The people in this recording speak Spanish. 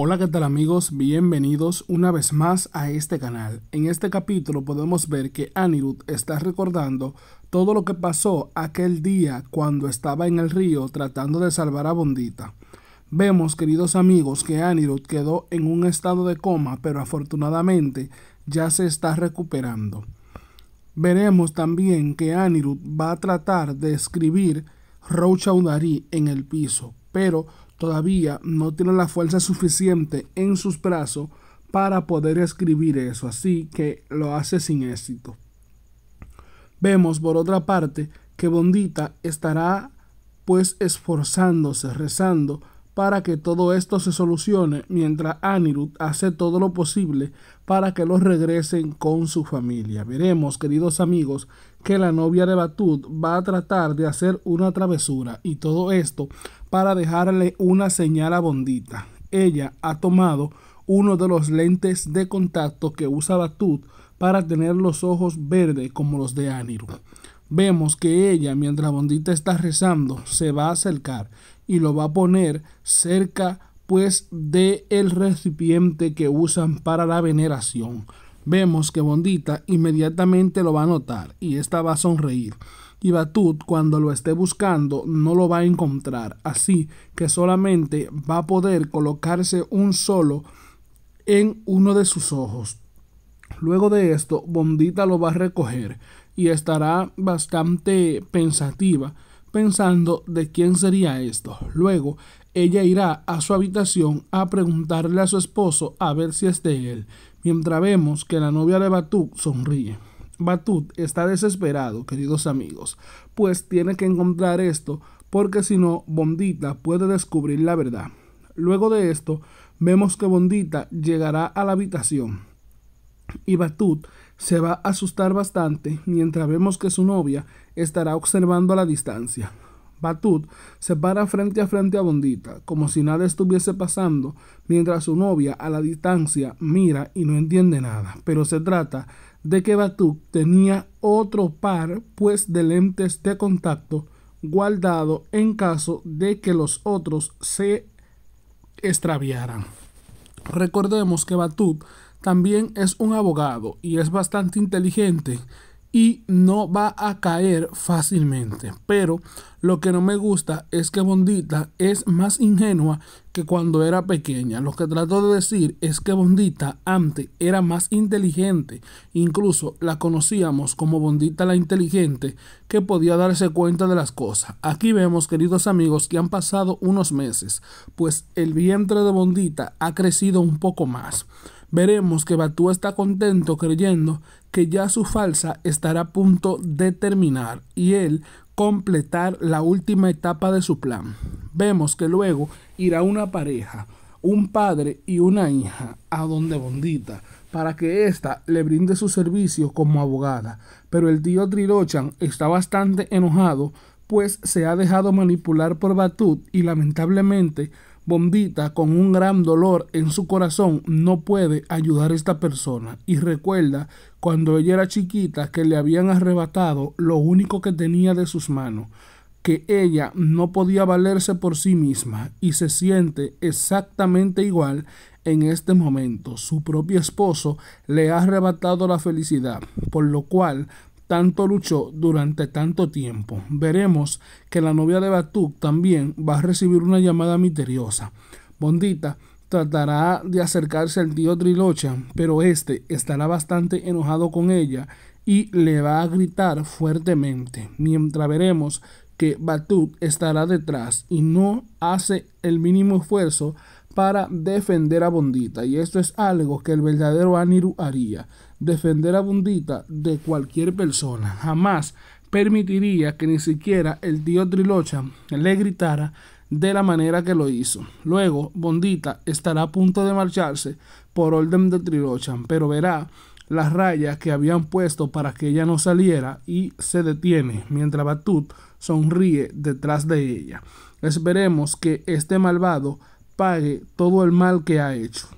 Hola, ¿qué tal amigos? Bienvenidos una vez más a este canal. En este capítulo podemos ver que Anirudh está recordando todo lo que pasó aquel día cuando estaba en el río tratando de salvar a Bondita. Vemos, queridos amigos, que Anirudh quedó en un estado de coma, pero afortunadamente ya se está recuperando. Veremos también que Anirudh va a tratar de escribir Rochaudari en el piso, pero todavía no tiene la fuerza suficiente en sus brazos para poder escribir eso, así que lo hace sin éxito. Vemos por otra parte que Bondita estará pues esforzándose, rezando para que todo esto se solucione mientras Anirud hace todo lo posible para que los regresen con su familia. Veremos, queridos amigos, que la novia de Batut va a tratar de hacer una travesura y todo esto para dejarle una señal a Bondita. Ella ha tomado uno de los lentes de contacto que usa Batut para tener los ojos verdes como los de Anirud Vemos que ella, mientras Bondita está rezando, se va a acercar y lo va a poner cerca pues de el recipiente que usan para la veneración. Vemos que Bondita inmediatamente lo va a notar y esta va a sonreír. Y Batut cuando lo esté buscando no lo va a encontrar, así que solamente va a poder colocarse un solo en uno de sus ojos. Luego de esto, Bondita lo va a recoger y estará bastante pensativa pensando de quién sería esto. Luego, ella irá a su habitación a preguntarle a su esposo a ver si es de él, mientras vemos que la novia de Batut sonríe. Batut está desesperado, queridos amigos, pues tiene que encontrar esto porque si no, Bondita puede descubrir la verdad. Luego de esto, vemos que Bondita llegará a la habitación y Batut se va a asustar bastante mientras vemos que su novia estará observando a la distancia. Batut se para frente a frente a Bondita, como si nada estuviese pasando, mientras su novia a la distancia mira y no entiende nada. Pero se trata de que Batut tenía otro par pues de lentes de contacto guardado en caso de que los otros se extraviaran. Recordemos que Batut también es un abogado y es bastante inteligente y no va a caer fácilmente. Pero lo que no me gusta es que Bondita es más ingenua que cuando era pequeña. Lo que trato de decir es que Bondita antes era más inteligente. Incluso la conocíamos como Bondita la inteligente que podía darse cuenta de las cosas. Aquí vemos, queridos amigos, que han pasado unos meses, pues el vientre de Bondita ha crecido un poco más veremos que Batú está contento creyendo que ya su falsa estará a punto de terminar y él completar la última etapa de su plan. Vemos que luego irá una pareja, un padre y una hija, a donde Bondita, para que ésta le brinde su servicio como abogada. Pero el tío Trilochan está bastante enojado pues se ha dejado manipular por Batut y lamentablemente bombita con un gran dolor en su corazón no puede ayudar a esta persona y recuerda cuando ella era chiquita que le habían arrebatado lo único que tenía de sus manos, que ella no podía valerse por sí misma y se siente exactamente igual en este momento. Su propio esposo le ha arrebatado la felicidad, por lo cual tanto luchó durante tanto tiempo. Veremos que la novia de Batuk también va a recibir una llamada misteriosa. Bondita tratará de acercarse al tío Trilocha, pero este estará bastante enojado con ella y le va a gritar fuertemente, mientras veremos que Batut estará detrás y no hace el mínimo esfuerzo para defender a Bondita y esto es algo que el verdadero Aniru haría defender a bondita de cualquier persona. Jamás permitiría que ni siquiera el tío Trilocha le gritara de la manera que lo hizo. Luego, Bondita estará a punto de marcharse por orden de Trilochan, pero verá las rayas que habían puesto para que ella no saliera y se detiene mientras Batut sonríe detrás de ella. Esperemos que este malvado pague todo el mal que ha hecho.